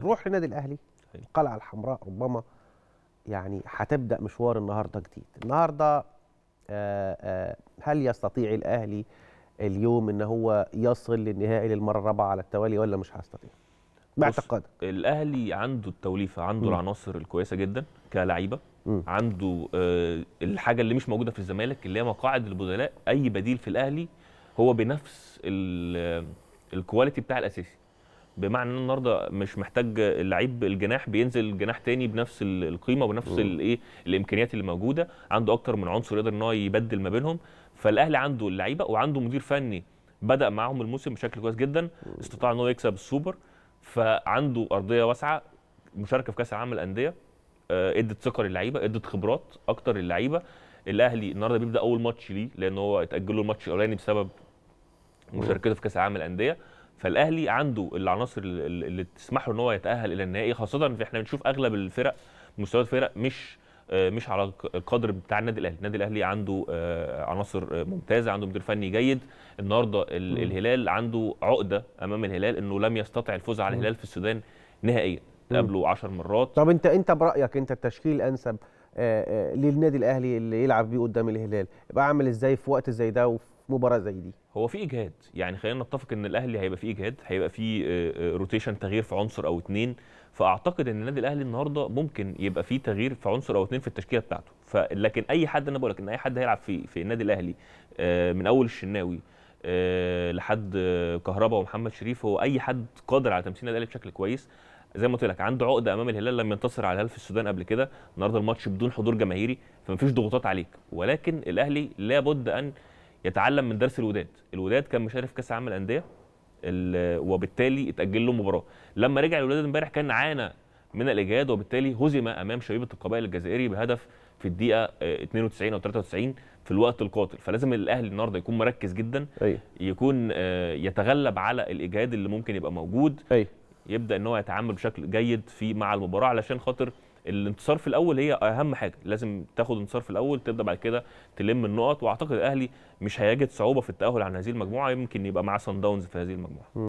نروح للنادي الاهلي القلعه أيوة. الحمراء ربما يعني هتبدا مشوار النهارده جديد النهارده آه، آه، هل يستطيع الاهلي اليوم ان هو يصل للنهائي للمره الرابعه على التوالي ولا مش هيستطيع باعتقادك الاهلي عنده التوليفه عنده م. العناصر الكويسه جدا كلعيبه عنده آه الحاجه اللي مش موجوده في الزمالك اللي هي مقاعد البدلاء اي بديل في الاهلي هو بنفس الكواليتي آه، بتاع الاساسي بمعنى ان النهارده مش محتاج اللعيب الجناح بينزل جناح تاني بنفس القيمه وبنفس الايه الامكانيات اللي موجوده عنده اكتر من عنصر يقدر ان هو يبدل ما بينهم فالاهلي عنده اللعيبه وعنده مدير فني بدا معاهم الموسم بشكل كويس جدا استطاع ان هو يكسب السوبر فعنده ارضيه واسعه مشاركه في كاس العالم الانديه آه، ادت ثقه للعيبه ادت خبرات اكتر للعيبه الاهلي النهارده بيبدا اول ماتش ليه لان هو اتاجل له الماتش الاولاني بسبب مشاركته في كاس العالم الانديه فالاهلي عنده العناصر اللي تسمح له ان هو يتاهل الى النهائي خاصه في احنا بنشوف اغلب الفرق مستويات الفرق مش آه، مش على القدر بتاع النادي الاهلي، النادي الاهلي عنده آه، عناصر آه، ممتازه، عنده مدير فني جيد، النهارده الهلال عنده عقده امام الهلال انه لم يستطع الفوز على الهلال في السودان نهائيا، قابله 10 مرات طب انت انت برايك انت التشكيل الانسب آه، آه، للنادي الاهلي اللي يلعب بيه قدام الهلال يبقى عامل ازاي في وقت زي ده وفي مباراه زي دي هو في اجهاد يعني خلينا نتفق ان الاهلي هيبقى فيه اجهاد هيبقى فيه آه، روتيشن تغيير في عنصر او اتنين فاعتقد ان النادي الاهلي النهارده ممكن يبقى فيه تغيير في عنصر او اتنين في التشكيله بتاعته فلكن اي حد انا بقول لك ان اي حد هيلعب في في النادي الاهلي من اول الشناوي لحد كهربا ومحمد شريف هو اي حد قادر على تمثيل النادي الاهلي بشكل كويس زي ما قلت لك عنده عقده امام الهلال لم ينتصر على الهلال في السودان قبل كده النهارده الماتش بدون حضور جماهيري فمفيش ضغوطات عليك ولكن الاهلي لابد ان يتعلم من درس الوداد الوداد كان مشارف كاس عام الانديه وبالتالي اتاجل له مباراه لما رجع الوداد امبارح كان عانى من الاجهاد وبالتالي هزم امام شبيبه القبائل الجزائري بهدف في الدقيقه 92 آه، او 93 في الوقت القاتل فلازم الاهلي النهارده يكون مركز جدا أي. يكون آه، يتغلب على الاجهاد اللي ممكن يبقى موجود أي. يبدا ان هو يتعامل بشكل جيد في مع المباراه علشان خاطر الانتصار في الاول هي اهم حاجه لازم تاخد انتصار في الاول تبدا بعد كده تلم النقط واعتقد الاهلي مش هيجد صعوبه في التاهل عن هذه المجموعه يمكن يبقى مع سان داونز في هذه المجموعه